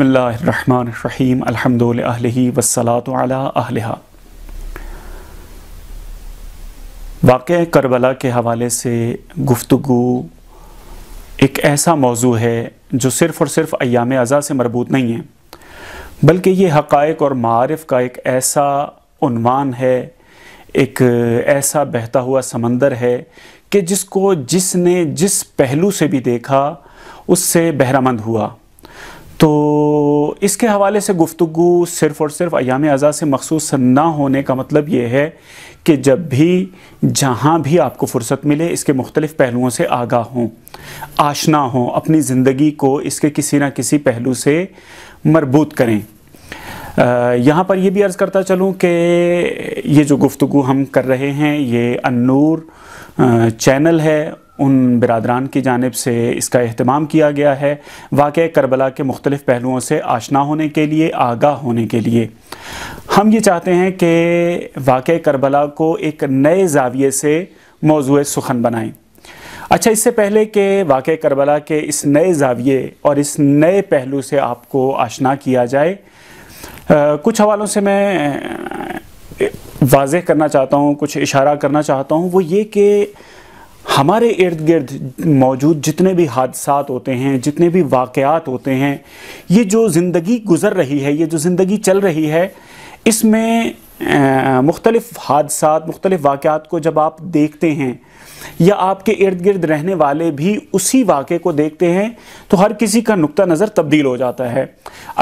बसमीम अलहमदल वसलात वाक़ करबला के हवाले से गुफ्तु एक ऐसा मौजू है जो सिर्फ़ और सिर्फ अयाम अज़ा से मरबूत नहीं है बल्कि ये हक़ और मारफ़ का एक ऐसा उनवान है एक ऐसा बहता हुआ समंदर है कि जिसको जिसने जिस पहलू से भी देखा उससे बहरामंद हुआ तो इसके हवाले से गुफ्तु सिर्फ़ और सिर्फ अयाम अज़ा से मखसूस ना होने का मतलब ये है कि जब भी जहाँ भी आपको फ़ुर्सत मिले इसके मुख्तलिफ़ पहलुओं से आगा हों आशना हों अपनी ज़िंदगी को इसके किसी न किसी पहलू से मरबूत करें यहाँ पर यह भी अर्ज़ करता चलूँ कि ये जो गुफ्तु हम कर रहे हैं ये अनूर चैनल है उन बिरदरान की जानब से इसका अहतमाम किया गया है वाक़ करबला के मुख्तलिफ़ पहलुओं से आशना होने के लिए आगाह होने के लिए हम ये चाहते हैं कि वाक़ करबला को एक नए जाविये से मौजू सुखन बनाएँ अच्छा इससे पहले कि वाक़ करबला के इस नए जाविये और इस नए पहलू से आपको आशना किया जाए आ, कुछ हवालों से मैं वाजह करना चाहता हूँ कुछ इशारा करना चाहता हूँ वो ये कि हमारे इर्द गिर्द मौजूद जितने भी हादसा होते हैं जितने भी वाक़ात होते हैं ये जो ज़िंदगी गुज़र रही है ये जो ज़िंदगी चल रही है इसमें मुख्तलिफ़ हादसा मुख्तलिफ़ वाक़ात को जब आप देखते हैं या आपके इर्द गिर्द रहने वाले भी उसी वाक़े को देखते हैं तो हर किसी का नुक़ नज़र तब्दील हो जाता है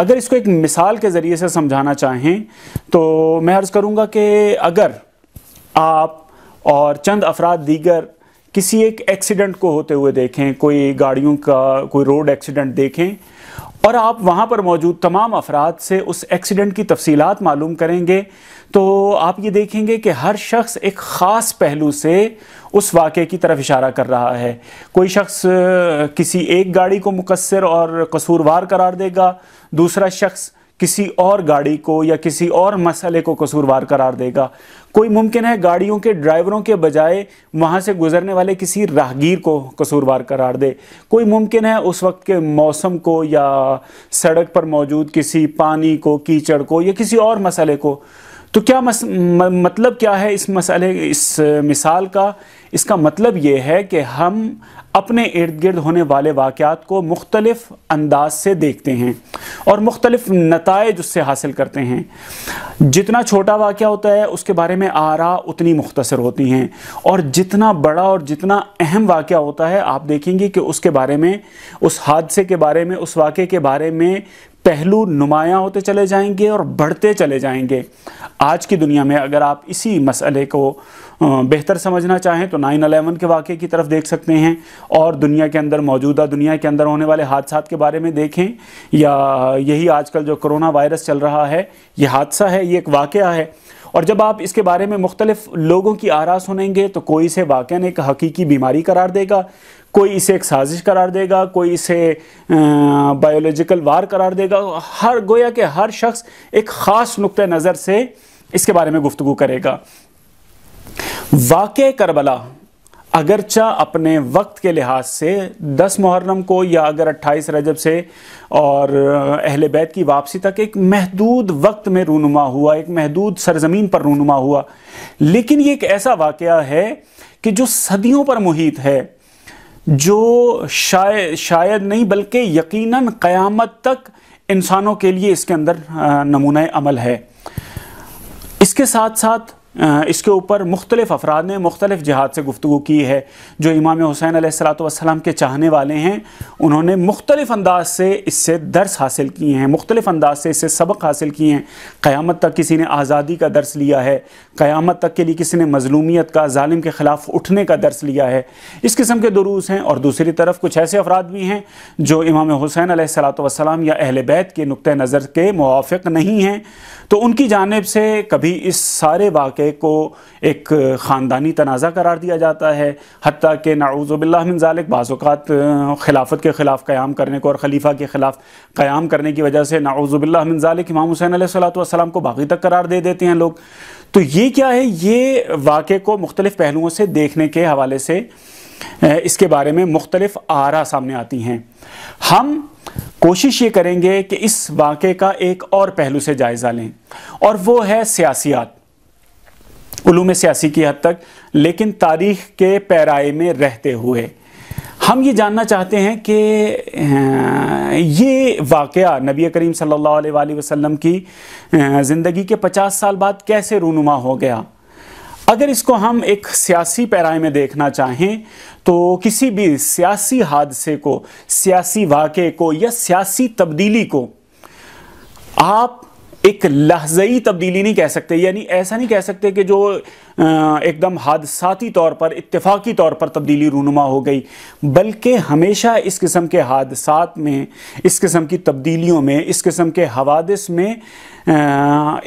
अगर इसको एक मिसाल के ज़रिए से समझाना चाहें तो मैं अर्ज़ करूँगा कि अगर आप और चंद अफराद दीगर किसी एक एक्सीडेंट को होते हुए देखें कोई गाड़ियों का कोई रोड एक्सीडेंट देखें और आप वहाँ पर मौजूद तमाम अफराद से उस एक्सीडेंट की तफसीलात मालूम करेंगे तो आप ये देखेंगे कि हर शख्स एक ख़ास पहलू से उस वाक़े की तरफ इशारा कर रहा है कोई शख्स किसी एक गाड़ी को मुकसर और कसूरवार करार देगा दूसरा शख्स किसी और गाड़ी को या किसी और मसले को कसूरवार करार देगा कोई मुमकिन है गाड़ियों के ड्राइवरों के बजाय वहाँ से गुजरने वाले किसी राहगीर को कसूरवार करार दे कोई मुमकिन है उस वक्त के मौसम को या सड़क पर मौजूद किसी पानी को कीचड़ को या किसी और मसले को तो क्या मस, म, मतलब क्या है इस मसले इस मिसाल का इसका मतलब ये है कि हम अपने इर्द गिर्द होने वाले वाक़ात को मुख्तलफ़ अंदाज से देखते हैं और मुख्तलिफ नतज उससे हासिल करते हैं जितना छोटा वाक़ होता है उसके बारे में आरा उतनी मुख्तर होती हैं और जितना बड़ा और जितना अहम वाक़ होता है आप देखेंगे कि उसके बारे में उस हादसे के बारे में उस वाक़े के बारे में पहलू नुमाया होते चले जाएंगे और बढ़ते चले जाएंगे आज की दुनिया में अगर आप इसी मसले को बेहतर समझना चाहें तो नाइन अलेवन के वाक़े की तरफ देख सकते हैं और दुनिया के अंदर मौजूदा दुनिया के अंदर होने वाले हादसा के बारे में देखें या यही आजकल जो कोरोना वायरस चल रहा है ये हादसा है ये एक वाक़ है और जब आप इसके बारे में मुख्तलिफ लोगों की आरा सुनेंगे तो कोई इसे वाक़ एक हकीकी बीमारी करार देगा कोई इसे एक साजिश करार देगा कोई इसे बायोलॉजिकल वार करार देगा हर गोया के हर शख्स एक ख़ास नुक़ नज़र से इसके बारे में गुफ्तु करेगा वाक़ करबला अगरचा अपने वक्त के लिहाज से 10 मुहर्रम को या अगर 28 रजब से और अहल बैत की वापसी तक एक महदूद वक्त में रूनुमा हुआ एक महदूद सरजमीन पर रूनुमा हुआ लेकिन ये एक ऐसा वाक़ है कि जो सदियों पर मुहित है जो शायद शायद नहीं बल्कि यकीनन क़यामत तक इंसानों के लिए इसके अंदर नमूना अमल है इसके साथ साथ इसके ऊपर मुख्तलिफ अफराद ने मुख्तलिफ जहाद से गुफ्तु की है जो इमाम हुसैन सलाम के चाहने वाले हैं उन्होंने मुख्तलिफ अंदाज से इससे दर्स हासिल किए हैं मुख्तलिफ अंदाज से इससे सबक हासिल किए हैं क़यामत तक किसी ने आज़ादी का दर्स लिया है क़यामत तक के लिए किसी ने मजलूमियत का ालिम के ख़िलाफ़ उठने का दर्स लिया है इस किस्म के दरूस हैं और दूसरी तरफ कुछ ऐसे अफराद भी हैं जो इमाम हुसैन सलाम या अहल बैत के नुक़ नज़र के मुआफ़ नहीं हैं तो उनकी जानब से कभी इस सारे वाक़े मसले को एक ख़ानदानी तनाज़ा करार दिया जाता है हती कि नाउज़बिल्लाजालक बाज़ात खिलाफत के ख़िलाफ़ क़्याम करने को और खलीफा के ख़िलाफ़ क़्याम करने की वजह से नाउज़बिल्लाजालक इमाम हुसैन सलाम को बागी तक करार दे देते हैं लोग तो ये क्या है ये वाक़े को मुख्तलिफ़ पहलुओं से देखने के हवाले से इसके बारे में मुख्तलिफ़ आरा सामने आती हैं हम कोशिश ये करेंगे कि इस वाक़े का एक और पहलू से जायज़ा लें और वो है सियासियात उलूम सियासी की हद तक लेकिन तारीख के पैराए में रहते हुए हम ये जानना चाहते हैं कि ये वाक़ नबी करीम सल्लल्लाहु अलैहि वसल्लम की ज़िंदगी के 50 साल बाद कैसे रूनुमा हो गया अगर इसको हम एक सियासी पैराए में देखना चाहें तो किसी भी सियासी हादसे को सियासी वाक़े को या सियासी तब्दीली को आप एक लहजई तब्दीली नहीं कह सकते यानी ऐसा नहीं कह सकते कि जो एकदम हादसाती तौर पर इतफ़ाकी तौर पर तब्दीली रूनुमा हो गई बल्कि हमेशा इस किस्म के हादसात में इस किस्म की तब्दीलियों में इस किस्म के हवादस में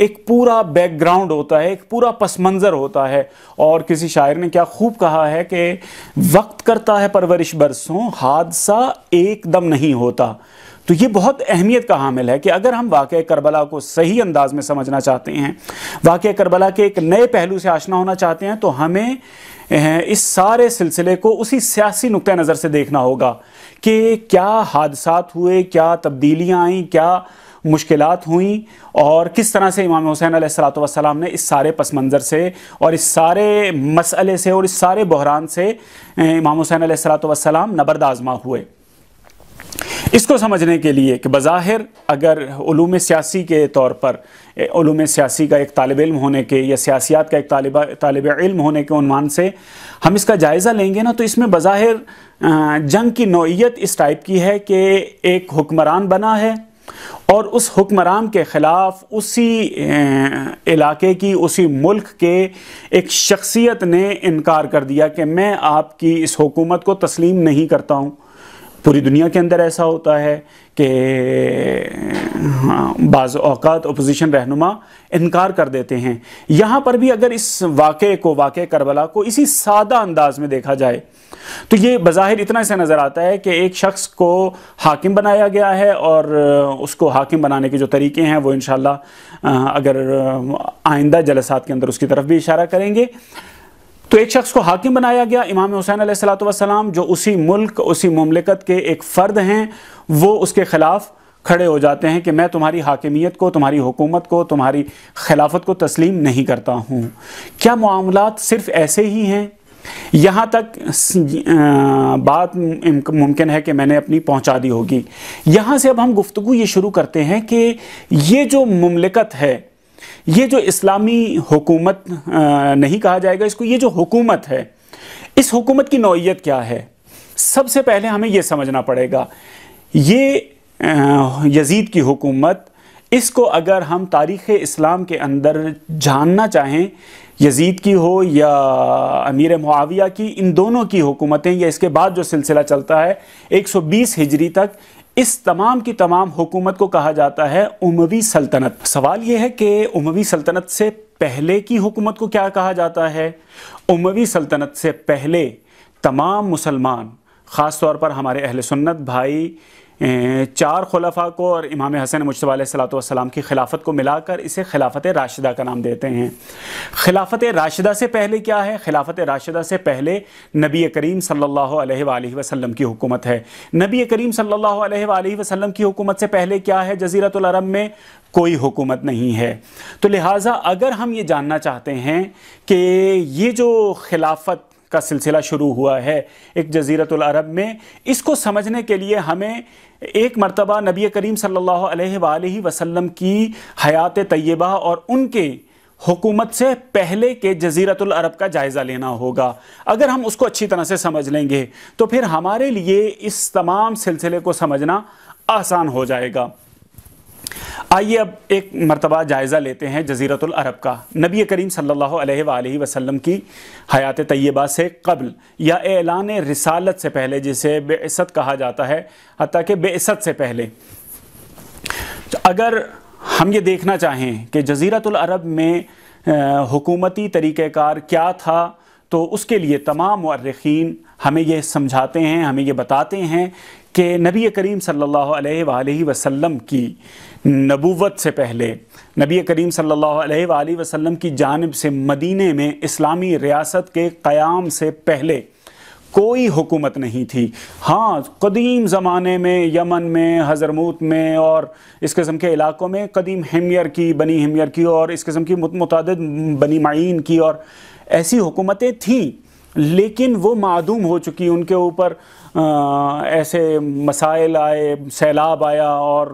एक पूरा बैकग्राउंड होता है एक पूरा पस मंज़र होता है और किसी शायर ने क्या खूब कहा है कि वक्त करता है परवरिश बरसों हादसा एकदम नहीं होता तो ये बहुत अहमियत का हामिल है कि अगर हम वाक़ करबला को सही अंदाज में समझना चाहते हैं वाक़ करबला के एक नए पहलू से आशना होना चाहते हैं तो हमें इस सारे सिलसिले को उसी सियासी नुक़ नज़र से देखना होगा कि क्या हादसा हुए क्या तब्दीलियाँ आईं क्या मुश्किल हुई और किस तरह से इमाम हुसैन सलाम ने इस सारे पस मंज़र से और इस सारे मसले से और इस सारे बहरान से इमाम हुसैन सलाम नबरदाज़मा हुए इसको समझने के लिए कि बज़ाहिर अगर ूम सियासी के तौर पर ूम सियासी का एक तालब इल्म होने के या सियासियात का एक तालब तालब इल्म होने के अनवान से हम इसका जायज़ा लेंगे ना तो इसमें बज़ाहिर जंग की नोयत इस टाइप की है कि एक हुक्मरान बना है और उस हुक्मरान के ख़िलाफ़ उसी इलाके की उसी मुल्क के एक शख्सियत ने इनकार कर दिया कि मैं आपकी इस हुकूमत को तस्लीम नहीं करता हूँ पूरी दुनिया के अंदर ऐसा होता है कि हाँ, बाज़ अपोजिशन रहनुमा इनकार कर देते हैं यहाँ पर भी अगर इस वाक़े को वाक़ करबला को इसी सादा अंदाज में देखा जाए तो ये बज़ाहिर इतना ऐसा नज़र आता है कि एक शख्स को हाकिम बनाया गया है और उसको हाकिम बनाने के जो तरीके हैं वो इन अगर आइंदा जलसात के अंदर उसकी तरफ भी इशारा करेंगे तो एक शख्स को हाकिम बनाया गया इमाम हुसैन सलाम जो उसी मुल्क उसी ममलिकत के एक फ़र्द हैं वो उसके ख़िलाफ़ खड़े हो जाते हैं कि मैं तुम्हारी हाकिमियत को तुम्हारी हुकूमत को तुम्हारी खिलाफत को तस्लीम नहीं करता हूँ क्या मामला सिर्फ ऐसे ही हैं यहाँ तक बात मुमकिन है कि मैंने अपनी पहुँचा दी होगी यहाँ से अब हम गुफ्तु ये शुरू करते हैं कि ये जो ममलिकत है ये जो इस्लामी हुकूमत नहीं कहा जाएगा इसको ये जो हुकूमत है इस हुकूमत की नौीयत क्या है सबसे पहले हमें यह समझना पड़ेगा ये यजीद की हुकूमत इसको अगर हम तारीख़ इस्लाम के अंदर जानना चाहें यजीद की हो या अमीर मुआविया की इन दोनों की हुकूमतें या इसके बाद जो सिलसिला चलता है 120 हिजरी तक इस तमाम की तमाम हुकूमत को कहा जाता है उमवी सल्तनत सवाल यह है कि उमवी सल्तनत से पहले की हुकूमत को क्या कहा जाता है उमवी सल्तनत से पहले तमाम मुसलमान ख़ास तौर पर हमारे अहल सुन्नत भाई चार खलफा को और इमाम हसन मुशतबा सलाम की खिलाफत को मिलाकर इसे खिलाफत राशिदा का नाम देते हैं खिलाफत राशिदा से पहले क्या है खिलाफत राशिदा से पहले नबी करीम सल्ला वसलम की हुकूमत है नबी करीम सल्ला वसम की हुकूमत से पहले क्या है जज़ीरतलरब में कोई हुकूमत नहीं है तो लिहाजा अगर हम ये जानना चाहते हैं कि ये जो खिलाफत का सिलसिला शुरू हुआ है एक जजीरतुल अरब में इसको समझने के लिए हमें एक मरतबा नबी करीम सल्लल्लाहु अलैहि वसल्लम की हयात तय्यबा और उनके हुकूमत से पहले के जजीरतुल अरब का जायज़ा लेना होगा अगर हम उसको अच्छी तरह से समझ लेंगे तो फिर हमारे लिए इस तमाम सिलसिले को समझना आसान हो जाएगा आइए अब एक मरतबा जायज़ा लेते हैं जजीरतुल अरब का नबी करीम सल्लल्लाहु अलैहि वसल्लम की हयात तय्यबा से कबल या एलान रिसालत से पहले जिसे बेसत कहा जाता है हती कि बेसत से पहले तो अगर हम ये देखना चाहें कि जजीरतुल अरब में हुकूमती तरीक़ार क्या था तो उसके लिए तमाम मर्रखीन हमें यह समझाते हैं हमें ये बताते हैं कि नबी करीम सल्ला वसम की नबूवत से पहले नबी करीम सल्ला वसम की जानब से मदीने में इस्लामी रियासत के क़याम से पहले कोई हुकूमत नहीं थी हाँ कदीम ज़माने में यमन में हज़रमूत में और इस किस्म के इलाकों में कदीम हमियर की बनी हमियर की और इस किस्म की मुतद बनी मीन की और ऐसी हुकूमतें थीं लेकिन वो मदूम हो चुकी उनके ऊपर ऐसे मसाइल आए सैलाब आया और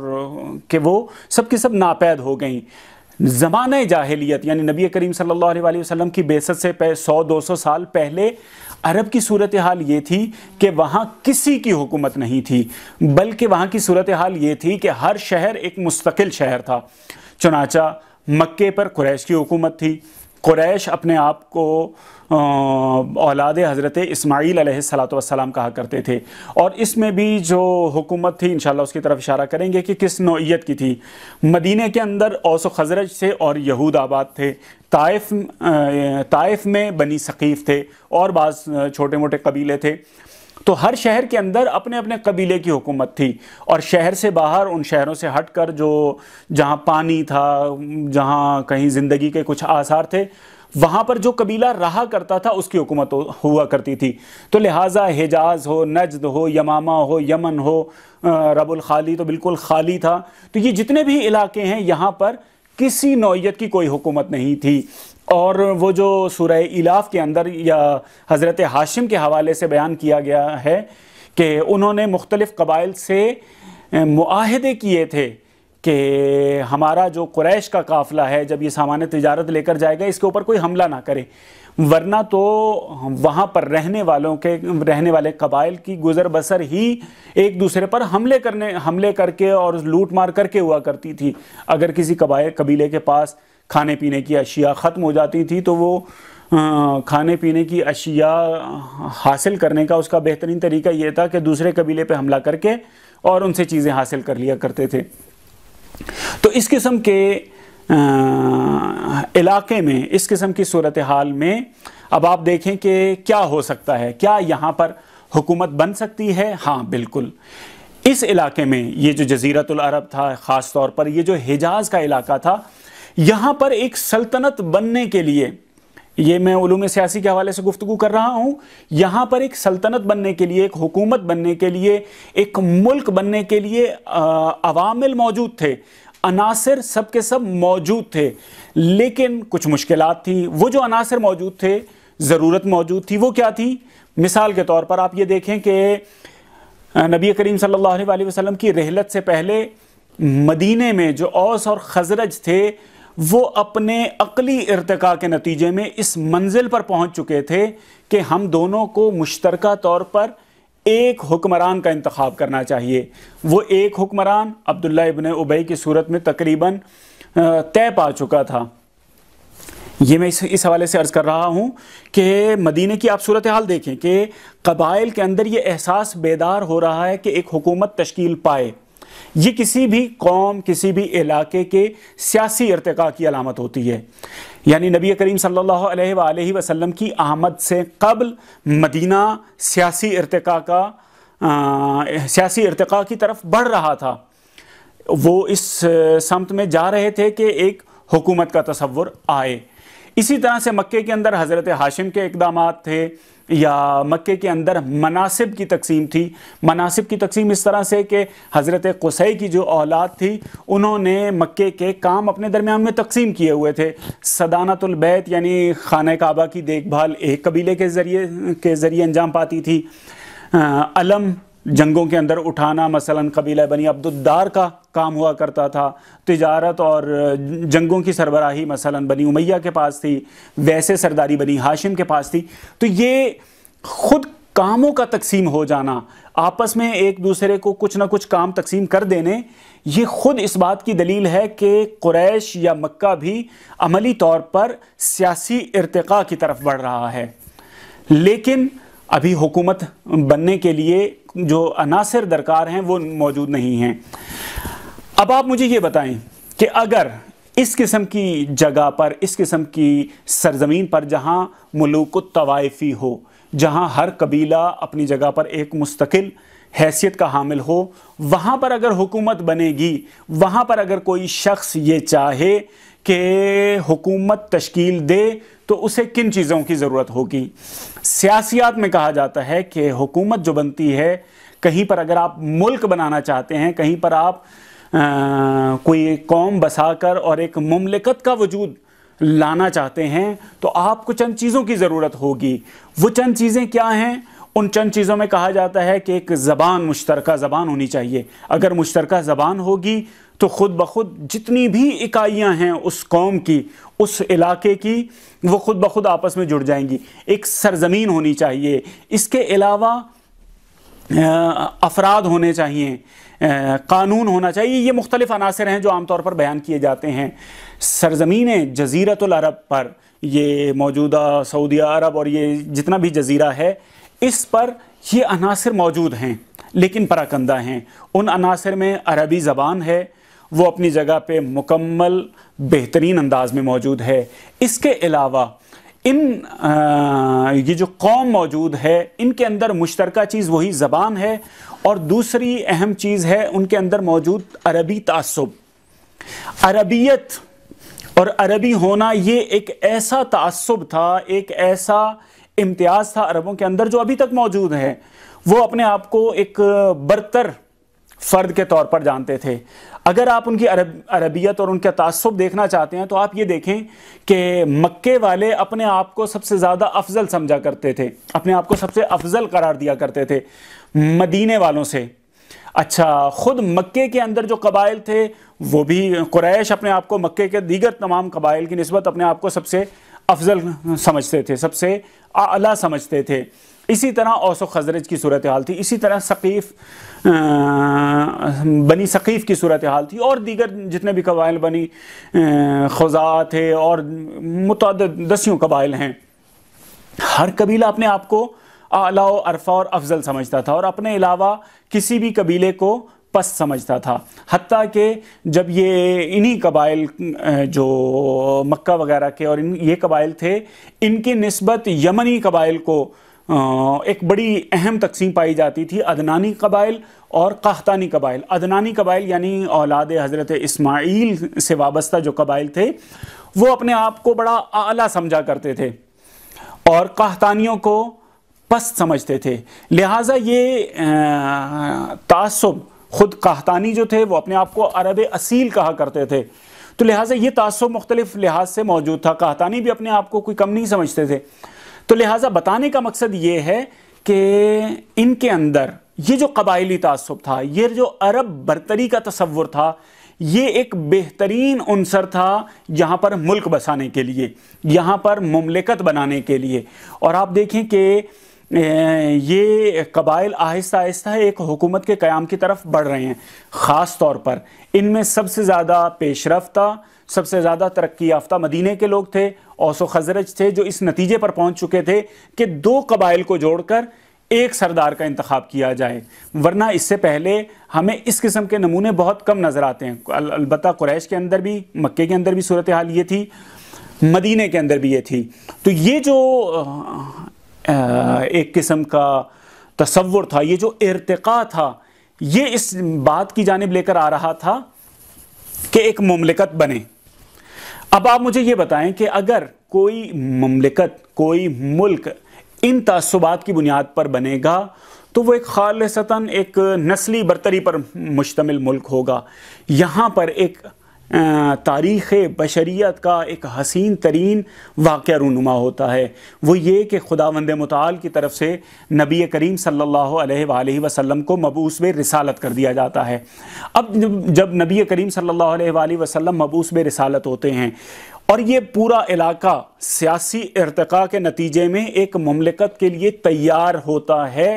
कि वो सब के सब नापैद हो गई जमान जाहलीत यानी नबी करीम सल्लल्लाहु अलैहि वसल्लम की बेसत से सौ दो सौ साल पहले अरब की सूरत हाल ये थी कि वहाँ किसी की हुकूमत नहीं थी बल्कि वहाँ की सूरत हाल ये थी कि हर शहर एक मुस्तकिल शहर था चुनाचा मक्के पर कुरैश की हुकूमत थी कुरैश अपने आप को औलाद हज़रत इस्माईल सलाम कहा करते थे और इसमें भी जो हुकूमत थी इन उसकी तरफ इशारा करेंगे कि किस नोयत की थी मदीने के अंदर औस खजरज से और यहूद आबाद थे ताइफ ताइफ में बनी सकीफ़ थे और बाज़ छोटे मोटे कबीले थे तो हर शहर के अंदर अपने अपने कबीले की हुकूमत थी और शहर से बाहर उन शहरों से हटकर जो जहां पानी था जहां कहीं ज़िंदगी के कुछ आसार थे वहां पर जो कबीला रहा करता था उसकी हुकूमत हुआ करती थी तो लिहाजा हिजाज हो नजद हो यमामा हो यमन हो रबुल खाली तो बिल्कुल खाली था तो ये जितने भी इलाके हैं यहाँ पर किसी नौीयत की कोई हुकूमत नहीं थी और वो जो सूर्य इलाफ के अंदर या हज़रत हाशिम के हवाले से बयान किया गया है कि उन्होंने मुख्तलिफ़ कबाइल से माहदे किए थे कि हमारा जो क्रैश का काफ़िला है जब ये सामान तजारत लेकर जाएगा इसके ऊपर कोई हमला ना करे वरना तो वहाँ पर रहने वालों के रहने वाले कबाइल की गुज़र बसर ही एक दूसरे पर हमले करने हमले करके और लूट मार करके हुआ करती थी अगर किसी कबाइल कबीले के पास खाने पीने की अशिया ख़त्म हो जाती थी तो वो खाने पीने की अशिया हासिल करने का उसका बेहतरीन तरीका ये था कि दूसरे कबीले पे हमला करके और उनसे चीज़ें हासिल कर लिया करते थे तो इस किस्म के आ, इलाके में इस किस्म की सूरत हाल में अब आप देखें कि क्या हो सकता है क्या यहाँ पर हुकूमत बन सकती है हाँ बिल्कुल इस इलाके में ये जो जजीरतुल अरब था ख़ास तौर पर ये जो हिजाज़ का इलाका था यहां पर एक सल्तनत बनने के लिए ये मैं उलूम सियासी के हवाले से गुफ्तु कर रहा हूँ यहाँ पर एक सल्तनत बनने के लिए एक हुकूमत बनने के लिए एक मुल्क बनने के लिए अवामिल मौजूद थे अनासर सब के सब मौजूद थे लेकिन कुछ मुश्किल थी वो जो अनासर मौजूद थे ज़रूरत मौजूद थी वो क्या थी मिसाल के तौर पर आप ये देखें कि नबी करीम सल्लल्लाहु अलैहि वसल्लम की रहलत से पहले मदीने में जो औस और खजरज थे वो अपने अकली इरतका के नतीजे में इस मंजिल पर पहुंच चुके थे कि हम दोनों को मुश्तर तौर पर एक हुक्मरान का इंतखब करना चाहिए वो एक हुक्मरान अब्दुल्ला इबन उबई की सूरत में तकरीबन तय पा चुका था ये मैं इस इस हवाले से अर्ज़ कर रहा हूँ कि मदीने की आप सूरत हाल देखें कि कबाइल के अंदर ये एहसास बेदार हो रहा है कि एक हुकूमत तश्कील पाए ये किसी भी कौम किसी भी इलाके के सियासी इरतका की अलामत होती है यानी नबी करीम सल्लल्लाहु अलैहि वसल्लम की आमद से कबल मदीना सियासी इरतका का सियासी इरतका की तरफ बढ़ रहा था वो इस समत में जा रहे थे कि एक हुकूमत का तस्वुर आए इसी तरह से मक्के के अंदर हज़रत हाशिम के इकदाम थे या मक्के के अंदर मनासिब की तकसीम थी मनासिब की तकसीम इस तरह से कि हज़रत कसई की जो औलाद थी उन्होंने मक्के के काम अपने दरमियान में तकसीम किए हुए थे सदानतुलबैत यानी खान काबा की देखभाल एक कबीले के ज़रिए के ज़रिए अंजाम पाती थी आ, अलम जंगों के अंदर उठाना मसलन कबीला बनी अब्दुद्दार का काम हुआ करता था तजारत और जंगों की सरबराही मसलन बनी उमैया के पास थी वैसे सरदारी बनी हाशिम के पास थी तो ये खुद कामों का तकसीम हो जाना आपस में एक दूसरे को कुछ ना कुछ काम तकसीम कर देने ये ख़ुद इस बात की दलील है कि क्रैश या मक्का भी अमली तौर पर सियासी इरतका की तरफ बढ़ रहा है लेकिन अभी हुकूमत बनने के लिए जो अनासर दरकार हैं वो मौजूद नहीं हैं अब आप मुझे ये बताएं कि अगर इस किस्म की जगह पर इस किस्म की सरजमीन पर जहाँ मलूक तवायफ़ी हो जहाँ हर कबीला अपनी जगह पर एक मुस्तकिल हैसियत का हामिल हो वहाँ पर अगर हुकूमत बनेगी वहाँ पर अगर कोई शख्स ये चाहे कि हुकूमत तश्कील दे तो उसे किन चीज़ों की ज़रूरत होगी सियासियात में कहा जाता है कि हुकूमत जो बनती है कहीं पर अगर आप मुल्क बनाना चाहते हैं कहीं पर आप आ, कोई कौम बसा कर और एक ममलिकत का वजूद लाना चाहते हैं तो आपको चंद चीज़ों की ज़रूरत होगी वो चंद चीज़ें क्या हैं उन चंद चीज़ों में कहा जाता है कि एक ज़बान मुश्तरक ज़बान होनी चाहिए अगर मुश्तरक ज़बान होगी तो ख़ुद ब खुद जितनी भी इकाइयाँ हैं उस कौम की उस इलाके की वो ख़ुद ब खुद आपस में जुड़ जाएंगी एक सरजमीन होनी चाहिए इसके अलावा अफराद होने चाहिए कानून होना चाहिए ये मुख्तलिफ अनासर हैं जो आमतौर पर बयान किए जाते हैं सरजमीन जजीरतलरब पर ये मौजूदा सऊदी अरब और ये जितना भी जजीरा है इस पर ये अनासर मौजूद हैं लेकिन पराकंदा हैं उन अनासर में अरबी ज़बान है वो अपनी जगह पे मुकम्मल बेहतरीन अंदाज में मौजूद है इसके अलावा इन आ, ये जो कौम मौजूद है इनके अंदर मुश्तरका चीज़ वही ज़बान है और दूसरी अहम चीज़ है उनके अंदर मौजूद अरबी तसब अरबियत और अरबी होना ये एक ऐसा तसब था एक ऐसा इम्तियाज़ था अरबों के अंदर जो अभी तक मौजूद है वो अपने आप को एक बरतर फ़र्द के तौर पर जानते थे अगर आप उनकी अरब अरबियत और उनका तसब देखना चाहते हैं तो आप ये देखें कि मक्के वाले अपने आप को सबसे ज़्यादा अफजल समझा करते थे अपने आप को सबसे अफजल करार दिया करते थे मदीने वालों से अच्छा ख़ुद मक्के के अंदर जो कबाइल थे वो भी क्रैश अपने आप को मक्के के दीगर तमाम कबाइल की नस्बत अपने आप को सबसे अफजल समझते थे सबसे अला समझते थे इसी तरह औसो खजरज की सूरत हाल थी इसी तरह सकीफ़ बनी सकीफ़ की सूरत हाल थी और दीगर जितने भी कबाइल बनी खजा थे और मुतद दसियों कबाइल हैं हर कबीला अपने आप को आला अरफा और अफजल समझता था और अपने अलावा किसी भी कबीले को पस समझता था हती कि जब ये इन्हीं कबाइल जो मक्का वगैरह के और इन ये कबाइल थे इनकी नस्बत यमनी कबाइल को एक बड़ी अहम तकसीम पाई जाती थी अदनानी कबाइल और काहतानी कबाइल अदनानी कबाइल यानी औलाद हज़रत इस्माइल से वाबस्ता जो कबाइल थे वो अपने आप को बड़ा आला समझा करते थे और काहतानियों को पस्त समझते थे लिहाजा ये तसब ख़ुद काहतानी जो थे वो अपने आप को अरब असील कहा करते थे तो लिहाजा ये तसब मुख्तलिफ लिहाज से मौजूद था काहतानी भी अपने आप को कोई कम नहीं समझते थे तो लिहाजा बताने का मकसद ये है कि इनके अंदर ये जो कबायली तसब था ये जो अरब बरतरी का तस्वुर था ये एक बेहतरीन अनसर था यहाँ पर मुल्क बसाने के लिए यहाँ पर ममलिकत बनाने के लिए और आप देखें कि ये कबाइल आहिस्ता आहिस्ता एक हुकूमत के क़्याम की तरफ बढ़ रहे हैं ख़ास तौर पर इनमें सबसे ज़्यादा पेशरफ था सबसे ज़्यादा तरक्की याफ्ता मदीने के लोग थे औसो खजरज थे जो इस नतीजे पर पहुंच चुके थे कि दो कबाइल को जोड़कर एक सरदार का इंतखब किया जाए वरना इससे पहले हमें इस किस्म के नमूने बहुत कम नज़र आते हैं अलबत् क्रैश के अंदर भी मक्के के अंदर भी सूरत हाल ये थी मदीने के अंदर भी ये थी तो ये जो एक किस्म का तस्वुर था ये जो इरतका था ये इस बात की जानब लेकर आ रहा था कि एक ममलिकत बने अब आप मुझे यह बताएं कि अगर कोई ममलिकत कोई मुल्क इन तसुबात की बुनियाद पर बनेगा तो वो एक खालसता एक नस्ली बरतरी पर मुश्तमिल मुल्क होगा यहाँ पर एक तारीख़ बशरीत का एक हसीन तरीन वाक़ रूनुमा होता है वो ये कि खुदा वंद मताल की तरफ से नबी करीम सल्ला वसम को मबूस में रसालत कर दिया जाता है अब जब नबी करीम सल्ला वसम मबूस में रसालत होते हैं और ये पूरा इलाका सियासी इरतका के नतीजे में एक ममलिकत के लिए तैयार होता है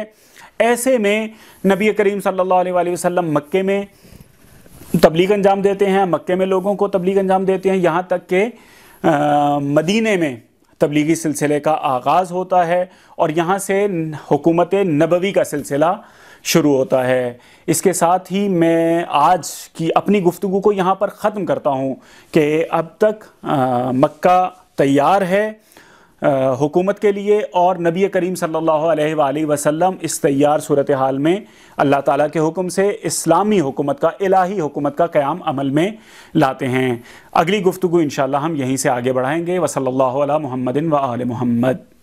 ऐसे में नबी करीम सल्ला वसम मक् में तबलीग अंजाम देते हैं मक्के में लोगों को तबलीग अंजाम देते हैं यहाँ तक के आ, मदीने में तबलीगी सिलसिले का आगाज़ होता है और यहाँ से हुकूमत नबवी का सिलसिला शुरू होता है इसके साथ ही मैं आज की अपनी गुफ्तु को यहाँ पर ख़त्म करता हूँ कि अब तक आ, मक्का तैयार है हुकूमत के लिए और नबी करीम सल्लल्लाहु अलैहि वसल्लम इस तैयार सूरत हाल में अल्लाह ताला के हुक्म से इस्लामी हुकूमत का इलाही हुकूमत का क़्याम अमल में लाते हैं अगली गुफ्तु इन हम यहीं से आगे बढ़ाएँगे वसल्ला महमदिन व आल महमद